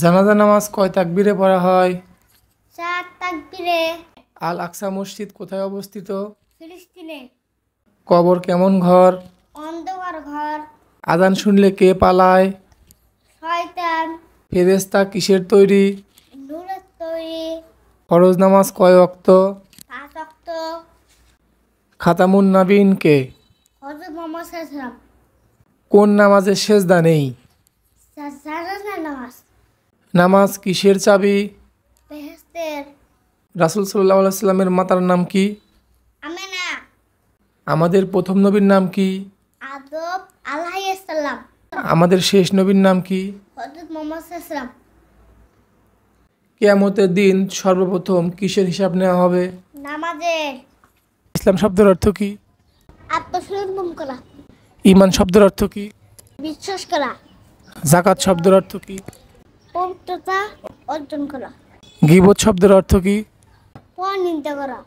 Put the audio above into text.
জানাজা নামাজ কয় তাকবিরে পড়া হয় চার তাকবিরে আল আকসা মসজিদ কোথায় অবস্থিত ফিলিস্তিনে কবর কেমন ঘর অন্ধকার ঘর আদান শুনলে কে পালায় শয়তান ফেরেস্তা কিসের তৈরি তৈরি ফরজ নামাজ কয় অক্ত পাঁচ খাতামুন নাবিন কে হযরত সাল্লাল্লাহু কোন নামাজের সেজদা নেই নামাজ নামাজ কিসের চাবি রাসুল সাল্লামের মাতার নাম কি আমাদের প্রথম নবীর নাম কি আমাদের শেষ নবীর নাম কি কেয়ামতের দিন সর্বপ্রথম কিসের হিসাব নেওয়া হবে ইসলাম শব্দের অর্থ কি ইমান শব্দের অর্থ কি বিশ্বাস করা জাকাত শব্দের অর্থ কি পবিত্রতা অর্জন করা গিবত শব্দের অর্থ কি পর নিন্দা করা